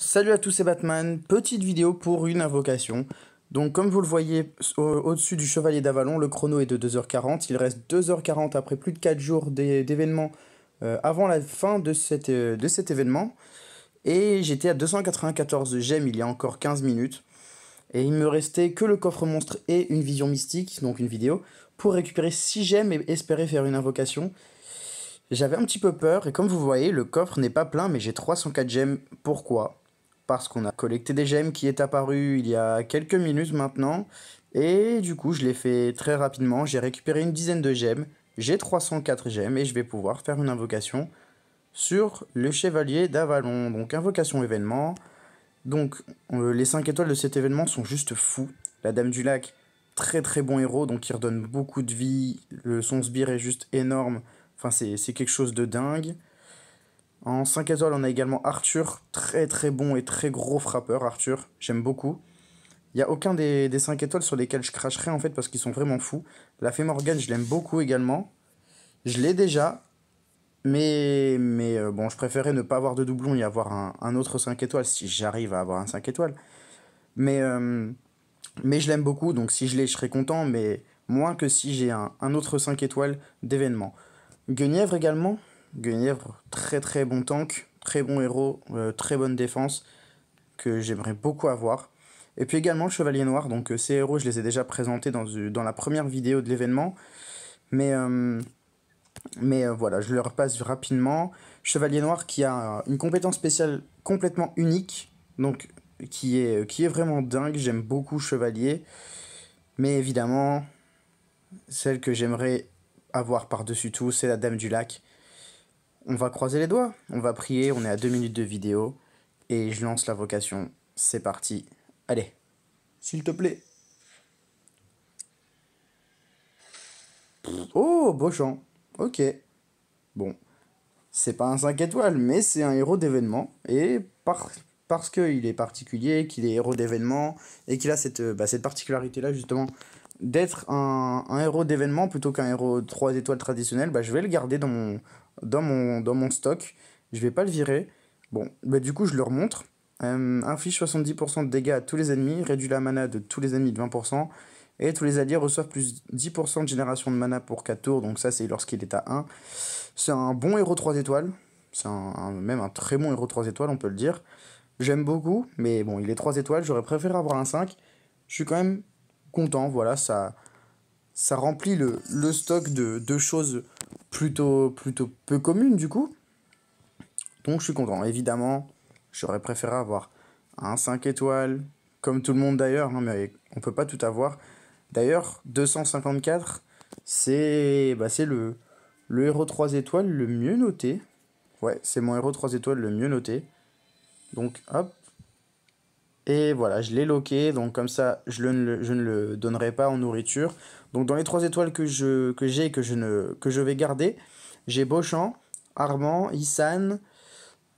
Salut à tous, c'est Batman. Petite vidéo pour une invocation. Donc comme vous le voyez au-dessus du Chevalier d'Avalon, le chrono est de 2h40. Il reste 2h40 après plus de 4 jours d'événements euh, avant la fin de, euh, de cet événement. Et j'étais à 294 gemmes il y a encore 15 minutes. Et il me restait que le coffre monstre et une vision mystique, donc une vidéo, pour récupérer 6 gemmes et espérer faire une invocation. J'avais un petit peu peur, et comme vous voyez, le coffre n'est pas plein, mais j'ai 304 gemmes. Pourquoi parce qu'on a collecté des gemmes qui est apparu il y a quelques minutes maintenant. Et du coup, je l'ai fait très rapidement. J'ai récupéré une dizaine de gemmes. J'ai 304 gemmes et je vais pouvoir faire une invocation sur le chevalier d'Avalon. Donc, invocation événement. Donc, euh, les 5 étoiles de cet événement sont juste fous. La Dame du Lac, très très bon héros, donc il redonne beaucoup de vie. Le, son sbire est juste énorme. Enfin, c'est quelque chose de dingue. En 5 étoiles, on a également Arthur, très très bon et très gros frappeur, Arthur, j'aime beaucoup. Il n'y a aucun des, des 5 étoiles sur lesquels je cracherais en fait parce qu'ils sont vraiment fous. La Fée Morgane, je l'aime beaucoup également. Je l'ai déjà, mais, mais euh, bon, je préférais ne pas avoir de doublon et avoir un, autre 5 étoiles si j'arrive à avoir un 5 étoiles. Mais, euh, mais je l'aime beaucoup, donc si je l'ai, je serai content, mais moins que si j'ai un, un autre 5 étoiles d'événement. Guenièvre également, Guenièvre, très très bon tank, très bon héros, euh, très bonne défense, que j'aimerais beaucoup avoir. Et puis également le Chevalier Noir, donc euh, ces héros je les ai déjà présentés dans, euh, la première vidéo de l'événement, mais, mais voilà, je le repasse rapidement. Chevalier Noir qui a une compétence spéciale complètement unique, donc qui est, qui est vraiment dingue, j'aime beaucoup Chevalier, mais évidemment, celle que j'aimerais avoir par-dessus tout, c'est la Dame du Lac. On va croiser les doigts, on va prier, on est à deux minutes de vidéo, et je lance la vocation. C'est parti. Allez, s'il te plaît. Oh, beau chant. Ok. Bon. C'est pas un 5 étoiles, mais c'est un héros d'événement. Et par... parce qu'il est particulier, qu'il est héros d'événement, et qu'il a cette, euh, bah, cette particularité-là, justement, d'être un, héros d'événement plutôt qu'un héros 3 étoiles traditionnel, bah, je vais le garder dans mon, dans mon, dans mon stock. Je vais pas le virer. Bon, bah, du coup, je le remontre. Euh, inflige 70% de dégâts à tous les ennemis, réduit la mana de tous les ennemis de 20%, et tous les alliés reçoivent plus 10% de génération de mana pour 4 tours, donc ça c'est lorsqu'il est à 1. C'est un bon héros 3 étoiles, c'est même un très bon héros 3 étoiles, on peut le dire. J'aime beaucoup, mais bon, il est 3 étoiles, j'aurais préféré avoir un 5. Je suis quand même content, voilà, ça, ça remplit le, stock de, choses plutôt, plutôt peu communes du coup. Donc je suis content. Évidemment, j'aurais préféré avoir un 5 étoiles, comme tout le monde d'ailleurs, hein, mais on peut pas tout avoir. D'ailleurs, 254, c'est bah, le, le héros 3 étoiles le mieux noté. Ouais, c'est mon héros 3 étoiles le mieux noté. Donc hop, et voilà, je l'ai loqué, donc comme ça, je, ne le donnerai pas en nourriture. Donc dans les trois étoiles que que j'ai et que je, ne, que je vais garder, j'ai Beauchamp, Armand, Issan,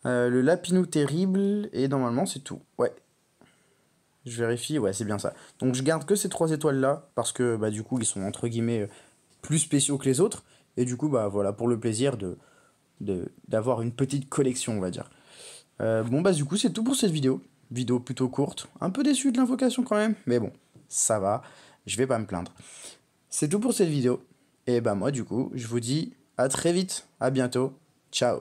euh, le Lapinou Terrible, et normalement c'est tout. Ouais. Je vérifie, ouais, c'est bien ça. Donc je garde que ces trois étoiles-là, parce que bah, du coup, ils sont entre guillemets plus spéciaux que les autres. Et du coup, bah voilà, pour le plaisir de d'avoir une petite collection, on va dire. Euh, bon, bah du coup, c'est tout pour cette vidéo vidéo plutôt courte. Un peu déçu de l'invocation quand même, mais bon, ça va, je vais pas me plaindre. C'est tout pour cette vidéo. Et bah moi du coup, je vous dis à très vite, à bientôt, ciao